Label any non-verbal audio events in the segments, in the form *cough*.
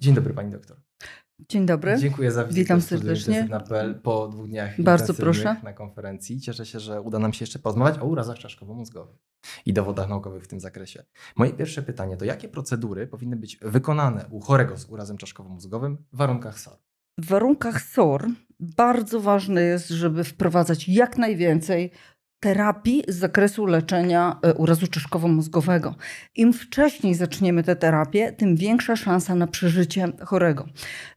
Dzień dobry pani doktor. Dzień dobry. Dziękuję za wizytę Witam serdecznie. po dwóch dniach Bardzo proszę. na konferencji. Cieszę się, że uda nam się jeszcze porozmawiać o urazach czaszkowo-mózgowych i dowodach naukowych w tym zakresie. Moje pierwsze pytanie to jakie procedury powinny być wykonane u chorego z urazem czaszkowo-mózgowym w warunkach SOR? W warunkach SOR bardzo ważne jest, żeby wprowadzać jak najwięcej terapii z zakresu leczenia e, urazu czaszkowo-mózgowego. Im wcześniej zaczniemy tę terapię, tym większa szansa na przeżycie chorego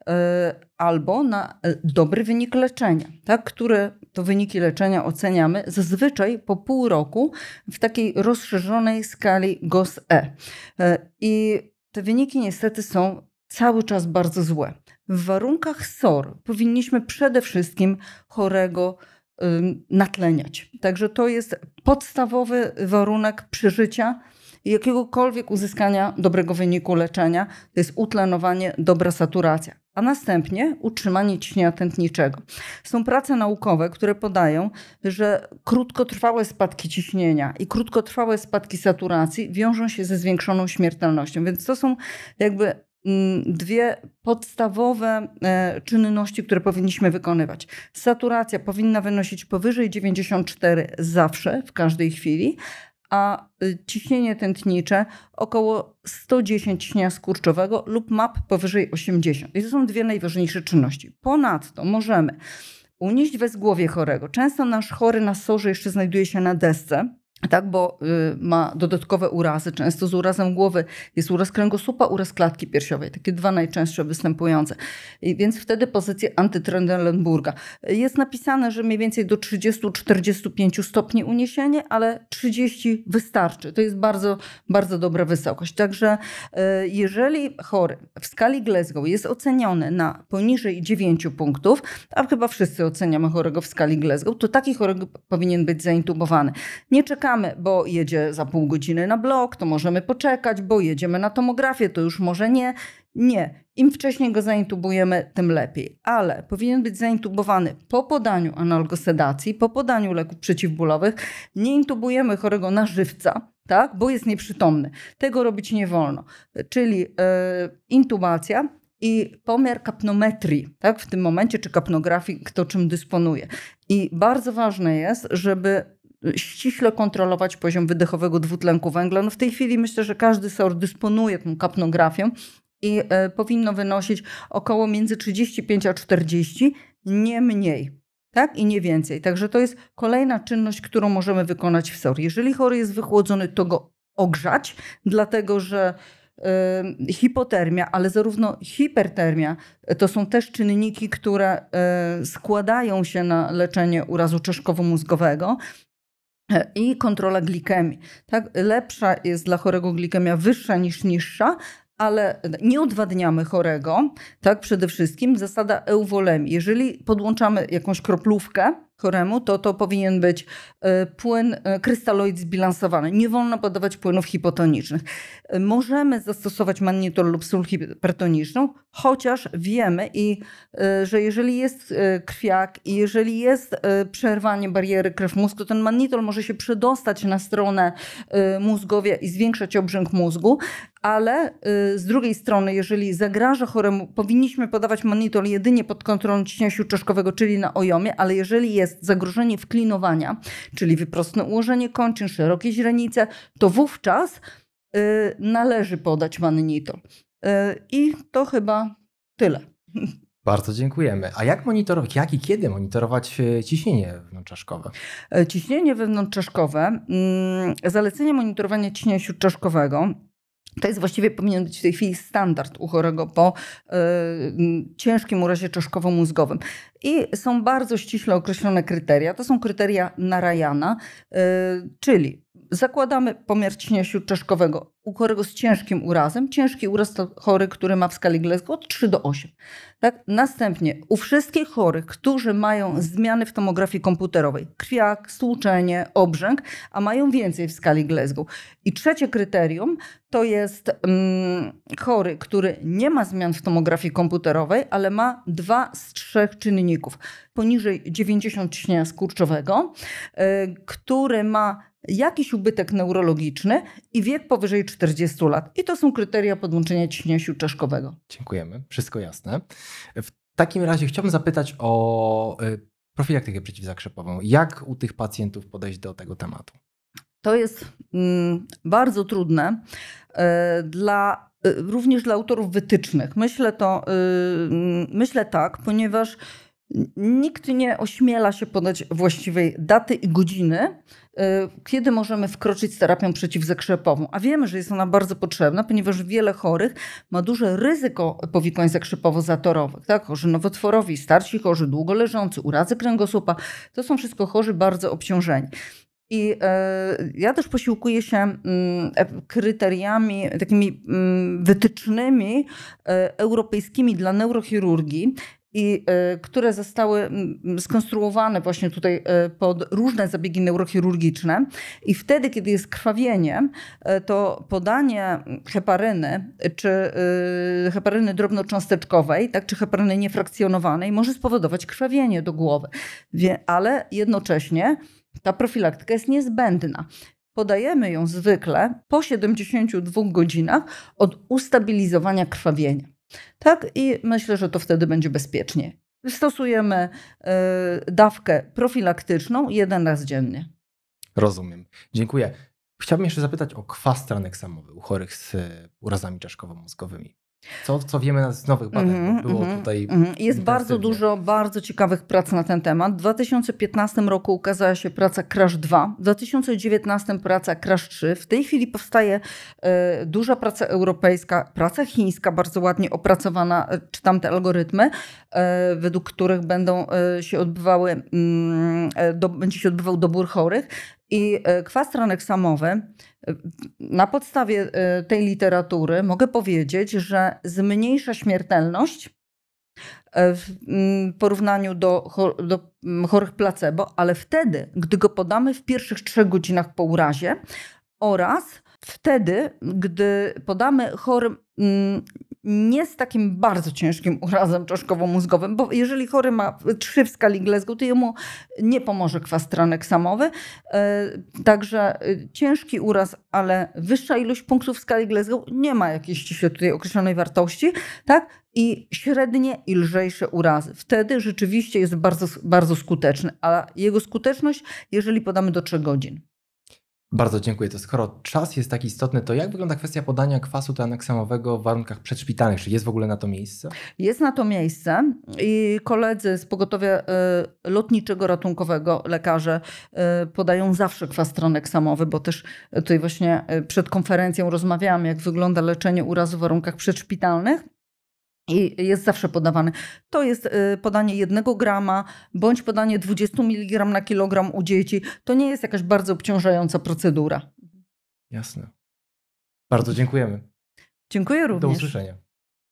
e, albo na e, dobry wynik leczenia, tak, które to wyniki leczenia oceniamy zazwyczaj po pół roku w takiej rozszerzonej skali GOS-E. I te wyniki niestety są cały czas bardzo złe. W warunkach SOR powinniśmy przede wszystkim chorego natleniać. Także to jest podstawowy warunek przeżycia jakiegokolwiek uzyskania dobrego wyniku leczenia, to jest utlenowanie, dobra saturacja, a następnie utrzymanie ciśnienia tętniczego. Są prace naukowe, które podają, że krótkotrwałe spadki ciśnienia i krótkotrwałe spadki saturacji wiążą się ze zwiększoną śmiertelnością, więc to są jakby Mm, dwie podstawowe e, czynności, które powinniśmy wykonywać. Saturacja powinna wynosić powyżej 94 zawsze, w każdej chwili, a y, ciśnienie tętnicze około 110 ciśnienia skurczowego lub MAP powyżej 80. I to są dwie najważniejsze czynności. Ponadto możemy unieść wezgłowie chorego. Często nasz chory na sorze jeszcze znajduje się na desce tak, bo y, ma dodatkowe urazy, często z urazem głowy. Jest uraz kręgosłupa, uraz klatki piersiowej, takie dwa najczęstsze występujące. I więc wtedy pozycja antytrendelenburga. Jest napisane, że mniej więcej do 30-45 stopni uniesienie, ale 30 wystarczy. To jest bardzo, bardzo dobra wysokość. Także y, jeżeli chory w skali Glasgow jest oceniony na poniżej 9 punktów, a chyba wszyscy oceniamy chorego w skali Glasgow, to taki chory powinien być zaintubowany. Nie czekamy czekamy, bo jedzie za pół godziny na blok, to możemy poczekać, bo jedziemy na tomografię, to już może nie. Nie, im wcześniej go zaintubujemy, tym lepiej. Ale powinien być zaintubowany po podaniu analgosedacji, po podaniu leków przeciwbólowych. Nie intubujemy chorego na żywca, tak? bo jest nieprzytomny. Tego robić nie wolno. Czyli yy, intubacja i pomiar kapnometrii, tak? w tym momencie, czy kapnografii, kto czym dysponuje. I bardzo ważne jest, żeby ściśle kontrolować poziom wydechowego dwutlenku węgla. No w tej chwili myślę, że każdy sor dysponuje tą kapnografią i e, powinno wynosić około między 35 a 40, nie mniej. Tak? I nie więcej. Także to jest kolejna czynność, którą możemy wykonać w SOR. Jeżeli chory jest wychłodzony, to go ogrzać, dlatego że y, hipotermia, ale zarówno hipertermia e, to są też czynniki, które y, składają się na leczenie urazu czaszkowo-mózgowego i kontrola glikemii. Tak? Lepsza jest dla chorego glikemia wyższa niż niższa, ale nie odwadniamy chorego, tak przede wszystkim zasada euvolemii. Jeżeli podłączamy jakąś kroplówkę, choremu, to to powinien być e, płyn e, krystaloid zbilansowany. Nie wolno podawać płynów hipotonicznych. E, możemy zastosować manitol lub sól hipertoniczną, chociaż wiemy, i, że jeżeli jest krwiak i jeżeli jest przerwanie bariery krew-mózgu, ten manitol może się przedostać na stronę mózgowia i zwiększać obrzęk mózgu, ale z drugiej strony, jeżeli zagraża choremu, powinniśmy podawać manitol jedynie pod kontrolą ciśnienia śródczaszkowego, czyli na ojomie, ale jeżeli jest jest zagrożenie wklinowania, czyli wyprostne ułożenie kończyn, szerokie źrenice, to wówczas y, należy podać mannitol. Y, I to chyba tyle. *laughs* Bardzo dziękujemy. A jak monitorować, jak i kiedy monitorować y, ciśnienie wewnątrzczaszkowe? Ciśnienie wewnątrzczaszkowe, mm, zalecenie monitorowania ciśnienia śródczaszkowego to jest właściwie powinien być w tej chwili standard u chorego po y, ciężkim urazie czaszkowo-mózgowym. I są bardzo ściśle określone kryteria. To są kryteria Narayana, y, czyli Zakładamy pomiar ciśnienia czaszkowego u chorego z ciężkim urazem. Ciężki uraz to chory, który ma w skali Glasgow od 3 do 8. Tak? Następnie u wszystkich chorych, którzy mają zmiany w tomografii komputerowej, krwiak, stłuczenie, obrzęk, a mają więcej w skali Glasgow. I trzecie kryterium to jest mm, chory, który nie ma zmian w tomografii komputerowej, ale ma dwa z trzech czynników. Poniżej 90 ciśnienia skurczowego, y, który ma jakiś ubytek neurologiczny i wiek powyżej 40 lat. I to są kryteria podłączenia ciśnienia siłczaszkowego. Dziękujemy, wszystko jasne. W takim razie chciałbym zapytać o y, profilaktykę przeciwzakrzepową. Jak u tych pacjentów podejść do tego tematu? To jest mm, bardzo trudne y, dla y, również dla autorów wytycznych. Myślę to, y, mm, myślę tak, ponieważ Nikt nie ośmiela się podać właściwej daty i godziny, y, kiedy możemy wkroczyć z terapią przeciwzakrzepową. A wiemy, że jest ona bardzo potrzebna, ponieważ wiele chorych ma duże ryzyko powikłań zakrzepowo-zatorowych. Tak? Chorzy nowotworowi, starsi chorzy, długoleżący urazy kręgosłupa. To są wszystko chorzy bardzo obciążeni. I y, ja też posiłkuję się mm, e, kryteriami, takimi mm, wytycznymi e, europejskimi dla neurochirurgii, i e, które zostały skonstruowane właśnie tutaj e, pod różne zabiegi neurochirurgiczne. I wtedy, kiedy jest krwawienie, e, to podanie heparyny, czy heparyny drobnocząsteczkowej, tak, czy heparyny niefrakcjonowanej może spowodować krwawienie do głowy. Ale jednocześnie ta profilaktyka jest niezbędna. Podajemy ją zwykle po 72 godzinach od ustabilizowania krwawienia. Tak? I myślę, że to wtedy będzie bezpiecznie. Stosujemy y, dawkę profilaktyczną jeden raz dziennie. Rozumiem. Dziękuję. Chciałbym jeszcze zapytać o kwas tranek samowy u chorych z urazami czaszkowo-mózgowymi. Co, co wiemy z nowych badań? Mm, było mm, tutaj mm. Jest bardzo dużo bardzo ciekawych prac na ten temat. W 2015 roku ukazała się praca Crash 2, w 2019 praca Crash 3. W tej chwili powstaje y, duża praca europejska, praca chińska, bardzo ładnie opracowana, e, czy tamte algorytmy, y, według których będą y, się odbywały, mm, do, będzie się odbywał dobór chorych. I kwas tranek samowy na podstawie y, tej literatury mogę powiedzieć, że zmniejsza śmiertelność e, mm, w porównaniu do, do mm, chorych placebo, ale wtedy, gdy go podamy w pierwszych trzech godzinach po urazie oraz wtedy, gdy podamy chorym mm, nie z takim bardzo ciężkim urazem czaszkowo-mózgowym, bo jeżeli chory ma trzy w skali Glasgow, to jemu nie pomoże kwas samowy. E, także e, ciężki uraz, ale wyższa ilość punktów w skali Glasgow nie ma jakiejś ściśle tutaj określonej wartości, tak? I średnie i lżejsze urazy. Wtedy rzeczywiście jest bardzo, bardzo skuteczny, a jego skuteczność, jeżeli podamy do 3 godzin. Bardzo dziękuję. To skoro czas jest tak istotny, to jak wygląda kwestia podania kwasu samowego w warunkach przedszpitalnych? Czy jest w ogóle na to miejsce? Jest na to miejsce i koledzy z pogotowia y, lotniczego ratunkowego, lekarze y, podają zawsze kwas samowy, bo też tutaj właśnie y, przed konferencją rozmawiałam, jak wygląda leczenie urazu w warunkach przedszpitalnych i jest zawsze podawany. To jest y, podanie 1 grama bądź podanie 20 mg na kilogram u dzieci. To nie jest jakaś bardzo obciążająca procedura. Jasne. Bardzo dziękujemy. Dziękuję również. Do usłyszenia.